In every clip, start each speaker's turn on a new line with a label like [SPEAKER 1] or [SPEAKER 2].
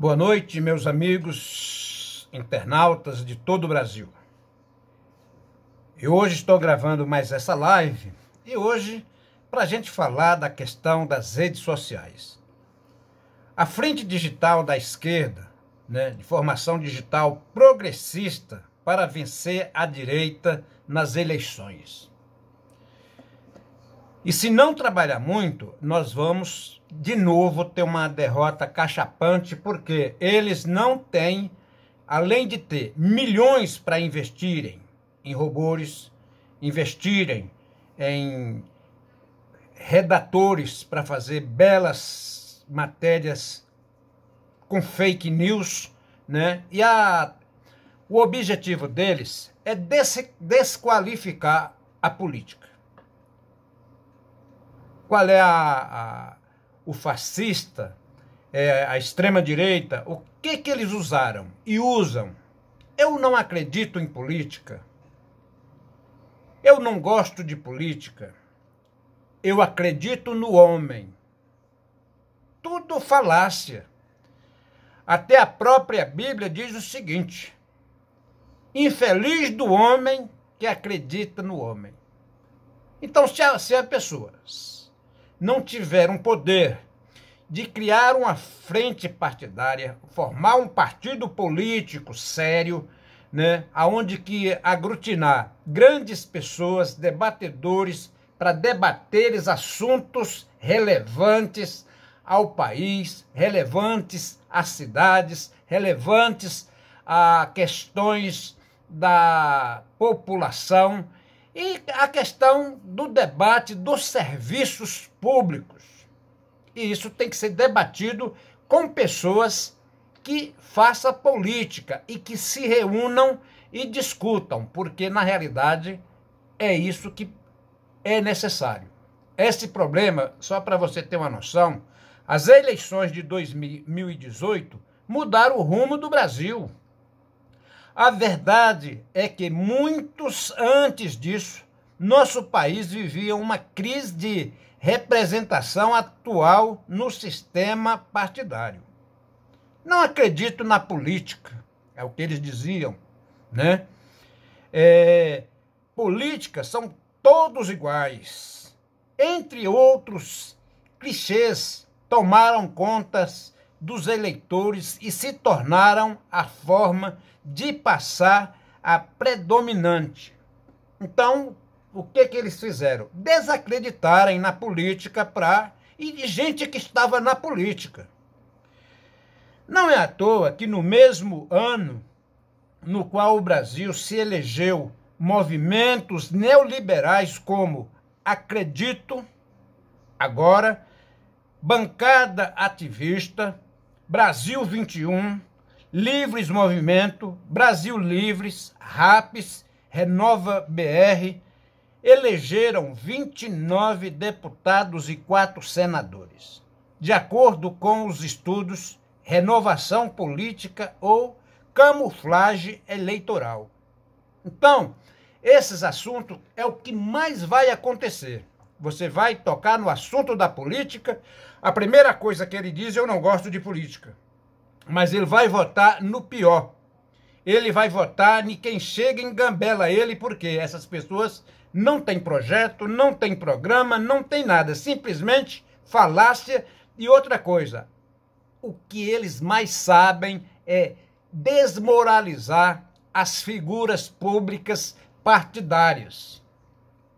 [SPEAKER 1] Boa noite, meus amigos internautas de todo o Brasil. Eu hoje estou gravando mais essa live e hoje para a gente falar da questão das redes sociais. A frente digital da esquerda, né, de formação digital progressista para vencer a direita nas eleições. E se não trabalhar muito, nós vamos de novo ter uma derrota cachapante, porque eles não têm, além de ter milhões para investirem em robôs, investirem em redatores para fazer belas matérias com fake news, né? E a, o objetivo deles é desqualificar a política. Qual é a, a o fascista, é, a extrema-direita? O que, que eles usaram e usam? Eu não acredito em política. Eu não gosto de política. Eu acredito no homem. Tudo falácia. Até a própria Bíblia diz o seguinte: infeliz do homem que acredita no homem. Então, se a, se a pessoa não tiveram poder de criar uma frente partidária, formar um partido político sério, né, aonde que aglutinar grandes pessoas, debatedores, para debateres assuntos relevantes ao país, relevantes às cidades, relevantes a questões da população e a questão do debate dos serviços públicos. E isso tem que ser debatido com pessoas que façam política e que se reúnam e discutam, porque na realidade é isso que é necessário. Esse problema, só para você ter uma noção, as eleições de 2018 mudaram o rumo do Brasil. A verdade é que muitos antes disso, nosso país vivia uma crise de representação atual no sistema partidário. Não acredito na política, é o que eles diziam, né? É, política são todos iguais. Entre outros clichês, tomaram contas dos eleitores e se tornaram a forma de passar a predominante. Então, o que, que eles fizeram? Desacreditarem na política para e de gente que estava na política. Não é à toa que no mesmo ano no qual o Brasil se elegeu movimentos neoliberais como Acredito, agora, Bancada Ativista, Brasil 21, Livres Movimento, Brasil Livres, RAPES, Renova BR, elegeram 29 deputados e quatro senadores. De acordo com os estudos, renovação política ou camuflagem eleitoral. Então, esses assuntos é o que mais vai acontecer. Você vai tocar no assunto da política. A primeira coisa que ele diz, eu não gosto de política. Mas ele vai votar no pior. Ele vai votar em quem chega e engambela ele, porque essas pessoas não tem projeto, não tem programa, não tem nada, simplesmente falácia e outra coisa. O que eles mais sabem é desmoralizar as figuras públicas partidárias.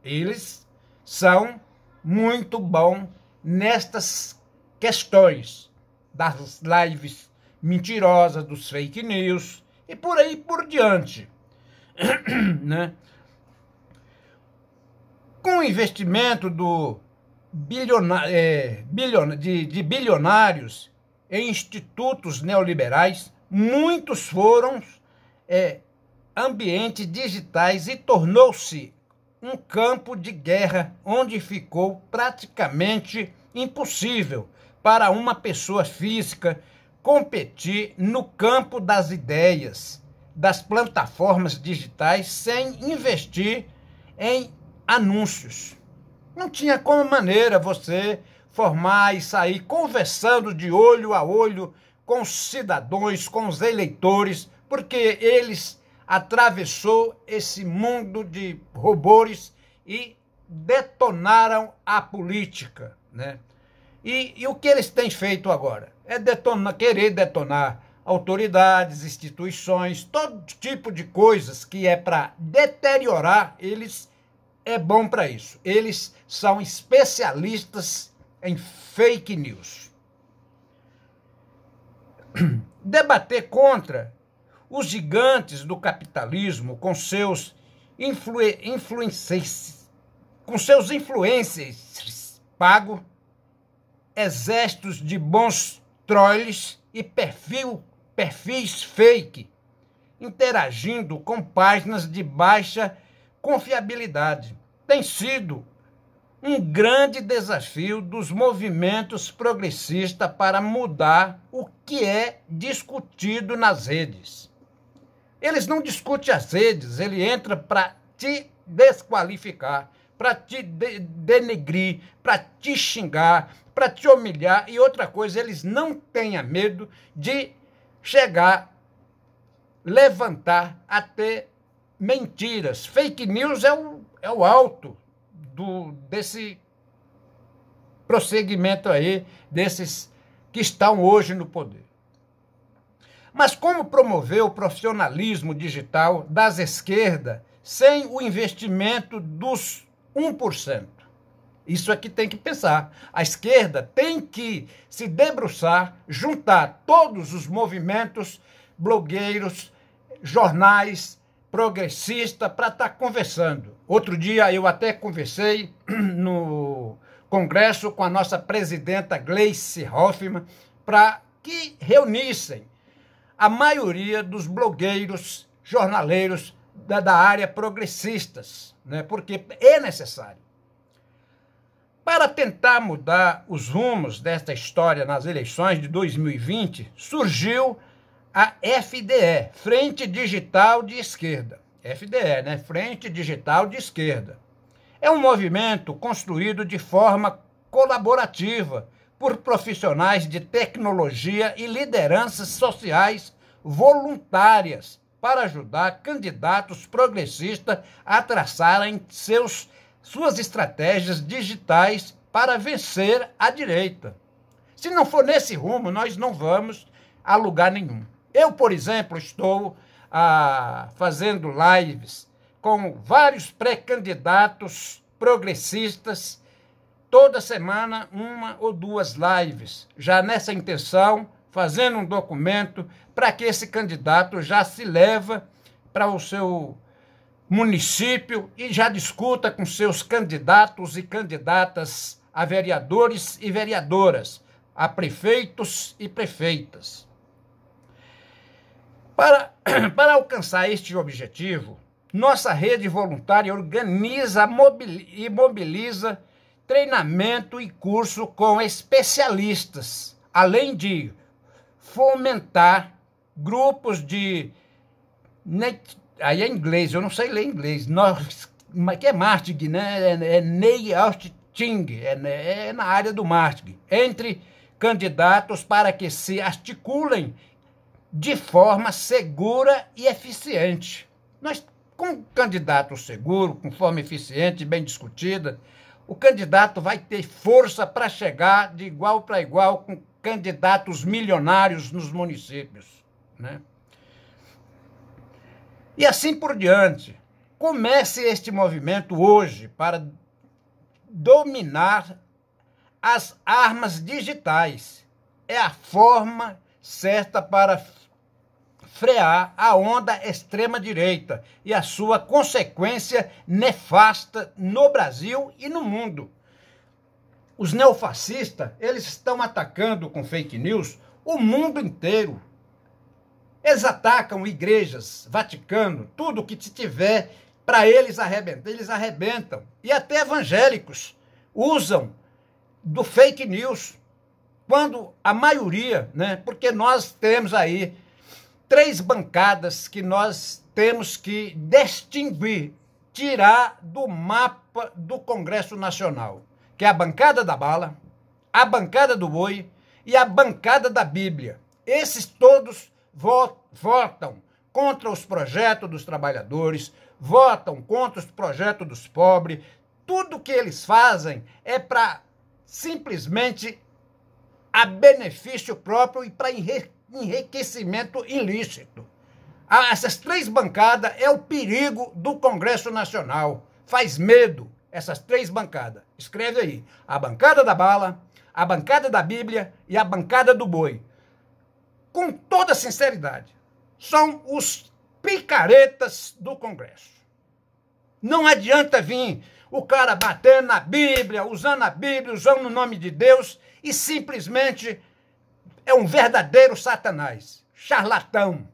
[SPEAKER 1] Eles são muito bons nestas questões das lives mentirosas, dos fake news e por aí por diante. né? Com o investimento do bilionário, é, bilionário, de, de bilionários em institutos neoliberais, muitos foram é, ambientes digitais e tornou-se um campo de guerra onde ficou praticamente impossível para uma pessoa física competir no campo das ideias, das plataformas digitais, sem investir em anúncios. Não tinha como maneira você formar e sair conversando de olho a olho com os cidadãos, com os eleitores, porque eles atravessou esse mundo de robôs e detonaram a política, né? E, e o que eles têm feito agora? É detonar, querer detonar autoridades, instituições, todo tipo de coisas que é para deteriorar, eles é bom para isso. Eles são especialistas em fake news. Debater contra os gigantes do capitalismo com seus influen influencers, com seus influencers pago, exércitos de bons trolls e perfil, perfis fake, interagindo com páginas de baixa confiabilidade. Tem sido um grande desafio dos movimentos progressistas para mudar o que é discutido nas redes. Eles não discutem as redes, ele entra para te desqualificar, para te de denegrir, para te xingar, para te humilhar e outra coisa, eles não tenham medo de chegar, levantar até mentiras. Fake news é o, é o alto do, desse prosseguimento aí, desses que estão hoje no poder. Mas como promover o profissionalismo digital das esquerdas sem o investimento dos 1%? Isso aqui é tem que pensar. A esquerda tem que se debruçar, juntar todos os movimentos, blogueiros, jornais, progressista para estar tá conversando. Outro dia eu até conversei no Congresso com a nossa presidenta Gleice Hoffmann para que reunissem a maioria dos blogueiros, jornaleiros da, da área progressistas, né? porque é necessário. Para tentar mudar os rumos desta história nas eleições de 2020, surgiu a FDE, Frente Digital de Esquerda. FDE, né? Frente Digital de Esquerda. É um movimento construído de forma colaborativa por profissionais de tecnologia e lideranças sociais voluntárias para ajudar candidatos progressistas a traçarem seus, suas estratégias digitais para vencer a direita. Se não for nesse rumo, nós não vamos a lugar nenhum. Eu, por exemplo, estou ah, fazendo lives com vários pré-candidatos progressistas, toda semana uma ou duas lives, já nessa intenção, fazendo um documento para que esse candidato já se leva para o seu município e já discuta com seus candidatos e candidatas a vereadores e vereadoras, a prefeitos e prefeitas. Para, para alcançar este objetivo, nossa rede voluntária organiza e mobiliza treinamento e curso com especialistas, além de fomentar grupos de. Aí é inglês, eu não sei ler inglês. Nós, que é marketing, né? É Ney Austing, é, é, né? é na área do marketing. Entre candidatos para que se articulem de forma segura e eficiente. Nós, com um candidato seguro, com forma eficiente, bem discutida, o candidato vai ter força para chegar de igual para igual com candidatos milionários nos municípios. Né? E assim por diante. Comece este movimento hoje para dominar as armas digitais. É a forma certa para frear a onda extrema-direita e a sua consequência nefasta no Brasil e no mundo. Os neofascistas, eles estão atacando com fake news o mundo inteiro. Eles atacam igrejas, Vaticano, tudo que tiver para eles arrebentar, eles arrebentam. E até evangélicos usam do fake news quando a maioria, né? Porque nós temos aí três bancadas que nós temos que distinguir, tirar do mapa do Congresso Nacional, que é a bancada da bala, a bancada do boi e a bancada da Bíblia. Esses todos votam contra os projetos dos trabalhadores, votam contra os projetos dos pobres. Tudo que eles fazem é para simplesmente a benefício próprio e para enriquecer enriquecimento ilícito. essas três bancadas é o perigo do Congresso Nacional. Faz medo essas três bancadas. Escreve aí: a bancada da bala, a bancada da Bíblia e a bancada do boi. Com toda sinceridade, são os picaretas do Congresso. Não adianta vir o cara batendo na Bíblia, usando a Bíblia, usando o nome de Deus e simplesmente é um verdadeiro satanás, charlatão.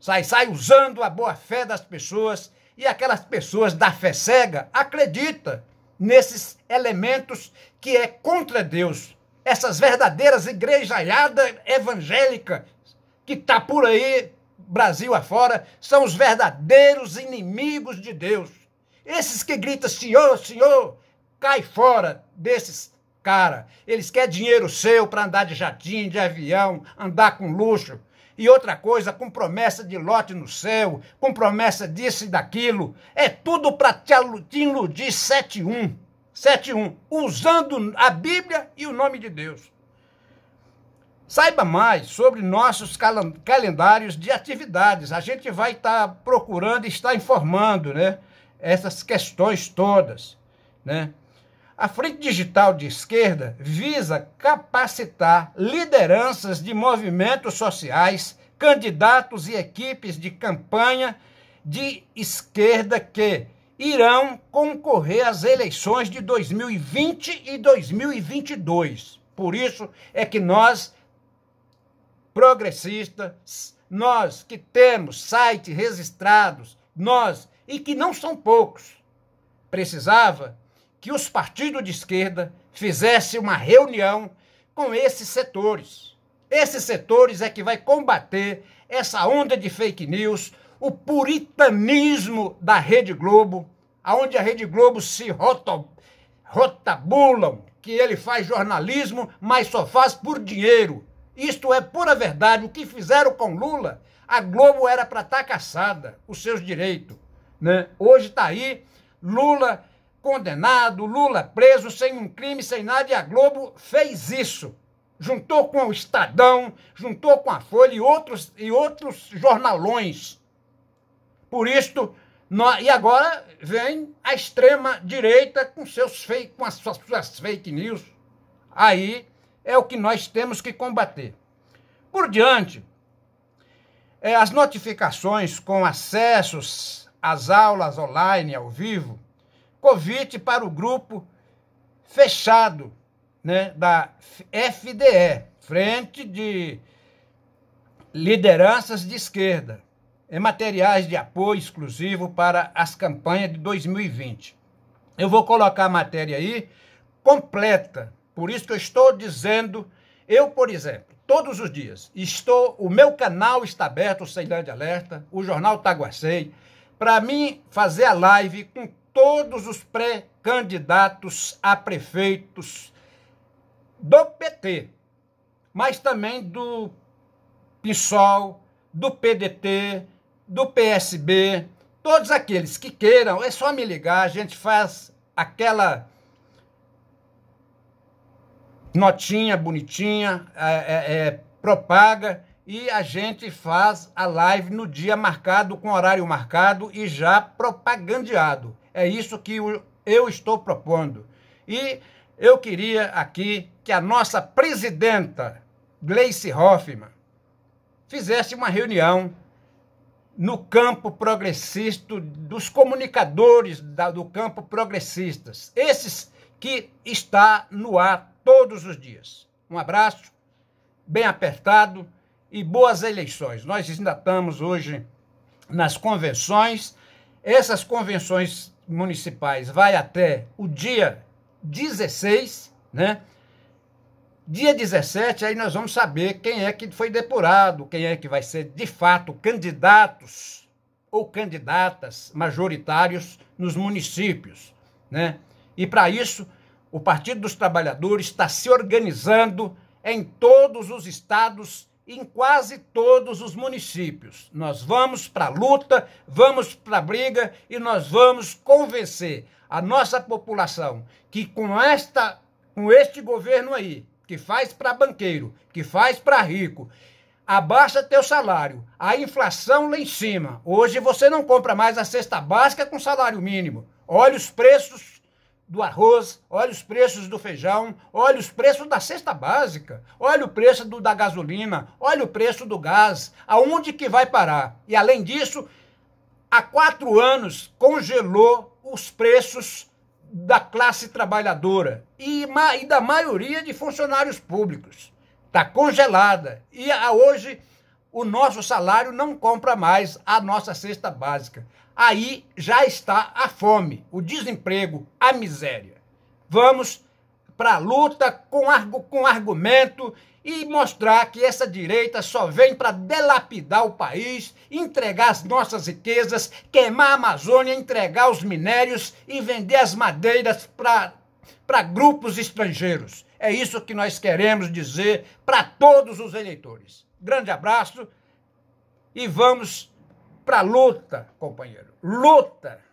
[SPEAKER 1] Sai, sai usando a boa fé das pessoas e aquelas pessoas da fé cega acredita nesses elementos que é contra Deus. Essas verdadeiras igrejaiadas evangélicas que tá por aí, Brasil afora, são os verdadeiros inimigos de Deus. Esses que gritam, Senhor, Senhor, cai fora desses cara. Eles querem dinheiro seu para andar de jatinho, de avião, andar com luxo. E outra coisa, com promessa de lote no céu, com promessa disso e daquilo. É tudo para te, iludir 7-1. 7-1. Usando a Bíblia e o nome de Deus. Saiba mais sobre nossos calendários de atividades. A gente vai estar tá procurando e estar informando, né? Essas questões todas, né? A Frente Digital de Esquerda visa capacitar lideranças de movimentos sociais, candidatos e equipes de campanha de esquerda que irão concorrer às eleições de 2020 e 2022. Por isso é que nós, progressistas, nós que temos sites registrados, nós, e que não são poucos, precisava que os partidos de esquerda fizessem uma reunião com esses setores. Esses setores é que vai combater essa onda de fake news, o puritanismo da Rede Globo, aonde a Rede Globo se rotabulam que ele faz jornalismo, mas só faz por dinheiro. Isto é pura verdade. O que fizeram com Lula, a Globo era para estar tá caçada, os seus direitos. Né? Hoje está aí, Lula condenado, Lula preso, sem um crime, sem nada, e a Globo fez isso. Juntou com o Estadão, juntou com a Folha e outros, e outros jornalões. Por isto, nós, e agora vem a extrema-direita com, seus com as suas, suas fake news. Aí é o que nós temos que combater. Por diante, é, as notificações com acessos às aulas online ao vivo convite para o grupo fechado né, da FDE, Frente de Lideranças de Esquerda, É materiais de apoio exclusivo para as campanhas de 2020. Eu vou colocar a matéria aí completa, por isso que eu estou dizendo, eu, por exemplo, todos os dias, estou, o meu canal está aberto, o Ceilândia Alerta, o Jornal Taguacei, para mim fazer a live com todos os pré-candidatos a prefeitos do PT, mas também do PSOL, do PDT, do PSB, todos aqueles que queiram, é só me ligar, a gente faz aquela notinha bonitinha, é, é, é, propaga e a gente faz a live no dia marcado, com horário marcado e já propagandeado. É isso que eu estou propondo. E eu queria aqui que a nossa presidenta, Gleice Hoffmann, fizesse uma reunião no campo progressista, dos comunicadores do campo progressistas, esses que está no ar todos os dias. Um abraço, bem apertado e boas eleições. Nós ainda estamos hoje nas convenções. Essas convenções municipais vai até o dia 16, né? Dia 17, aí nós vamos saber quem é que foi depurado, quem é que vai ser de fato candidatos ou candidatas majoritários nos municípios, né? E para isso, o Partido dos Trabalhadores está se organizando em todos os estados em quase todos os municípios. Nós vamos para a luta, vamos para a briga e nós vamos convencer a nossa população que com esta com este governo aí, que faz para banqueiro, que faz para rico, abaixa teu salário, a inflação lá em cima. Hoje você não compra mais a cesta básica com salário mínimo. Olha os preços do arroz, olha os preços do feijão, olha os preços da cesta básica, olha o preço do, da gasolina, olha o preço do gás, aonde que vai parar? E além disso, há quatro anos congelou os preços da classe trabalhadora e, e da maioria de funcionários públicos. Está congelada. E a, ah, hoje o nosso salário não compra mais a nossa cesta básica aí já está a fome, o desemprego, a miséria. Vamos para a luta com, argu com argumento e mostrar que essa direita só vem para delapidar o país, entregar as nossas riquezas, queimar a Amazônia, entregar os minérios e vender as madeiras para grupos estrangeiros. É isso que nós queremos dizer para todos os eleitores. Grande abraço e vamos para luta, companheiro. Luta!